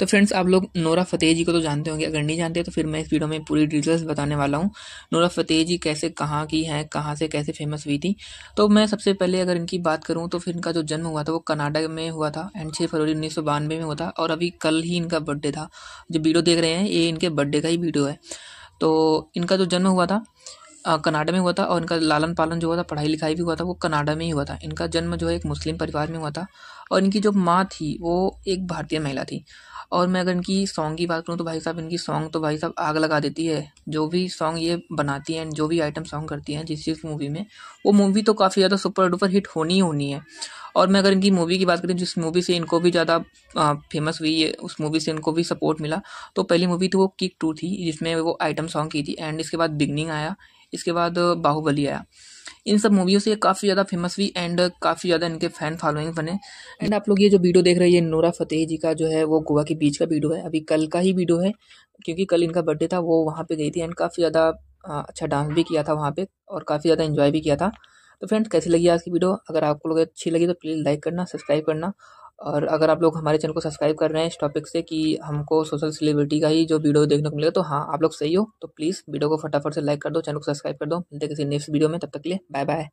तो फ्रेंड्स आप लोग नोरा फतेह जी को तो जानते होंगे अगर नहीं जानते तो फिर मैं इस वीडियो में पूरी डिटेल्स बताने वाला हूँ नोरा फतेह जी कैसे कहाँ की हैं कहाँ से कैसे फेमस हुई थी तो मैं सबसे पहले अगर इनकी बात करूँ तो फिर इनका जो जन्म हुआ था वो कनाडा में हुआ था एंड छः फरवरी उन्नीस में हुआ था और अभी कल ही इनका बर्थडे था जो वीडियो देख रहे हैं ये इनके बर्थडे का ही वीडियो है तो इनका जो जन्म हुआ था कनाडा में हुआ था और इनका लालन पालन जो हुआ था पढ़ाई लिखाई भी हुआ था वो कनाडा में ही हुआ था इनका जन्म जो है एक मुस्लिम परिवार में हुआ था और इनकी जो माँ थी वो एक भारतीय महिला थी और मैं अगर इनकी सॉन्ग की बात करूँ तो भाई साहब इनकी सॉन्ग तो भाई साहब आग लगा देती है जो भी सॉन्ग ये बनाती हैं जो भी आइटम सॉन्ग करती हैं जिस चीज़ मूवी में वो मूवी तो काफ़ी ज़्यादा सुपर डुपर हिट होनी ही होनी है और मैं अगर इनकी मूवी की बात करें जिस मूवी से इनको भी ज़्यादा फेमस हुई है उस मूवी से इनको भी सपोर्ट मिला तो पहली मूवी थी तो वो किक टू थी जिसमें वो आइटम सॉन्ग की थी एंड इसके बाद बिगनिंग आया इसके बाद बाहुबली आया इन सब मूवियों से काफ़ी ज़्यादा फेमस हुई एंड काफ़ी ज़्यादा इनके फ़ैन फॉलोइंग बने एंड आप लोग ये जो वीडियो देख रहे हैं ये नूरा फतेह जी का जो है वो गोवा के बीच का वीडियो है अभी कल का ही वीडियो है क्योंकि कल इनका बर्थडे था वो वहाँ पे गई थी एंड काफ़ी ज़्यादा अच्छा डांस भी किया था वहाँ पे और काफ़ी ज़्यादा इन्जॉय भी किया था तो फ्रेंड्स कैसी लगी आज की वीडियो अगर आपको लोग अच्छी लगी तो प्लीज़ लाइक करना सब्सक्राइब करना और अगर आप लोग हमारे चैनल को सब्सक्राइब कर रहे हैं इस टॉपिक से कि हमको सोशल सेलिब्रिटी का ही जो वीडियो देखने को मिलेगा तो हाँ आप लोग सही हो तो प्लीज़ वीडियो को फटाफट से लाइक कर दो चैनल को सब्सक्राइब कर दो मिलते किसी नेक्स्ट वीडियो में तब तक के लिए बाय बाय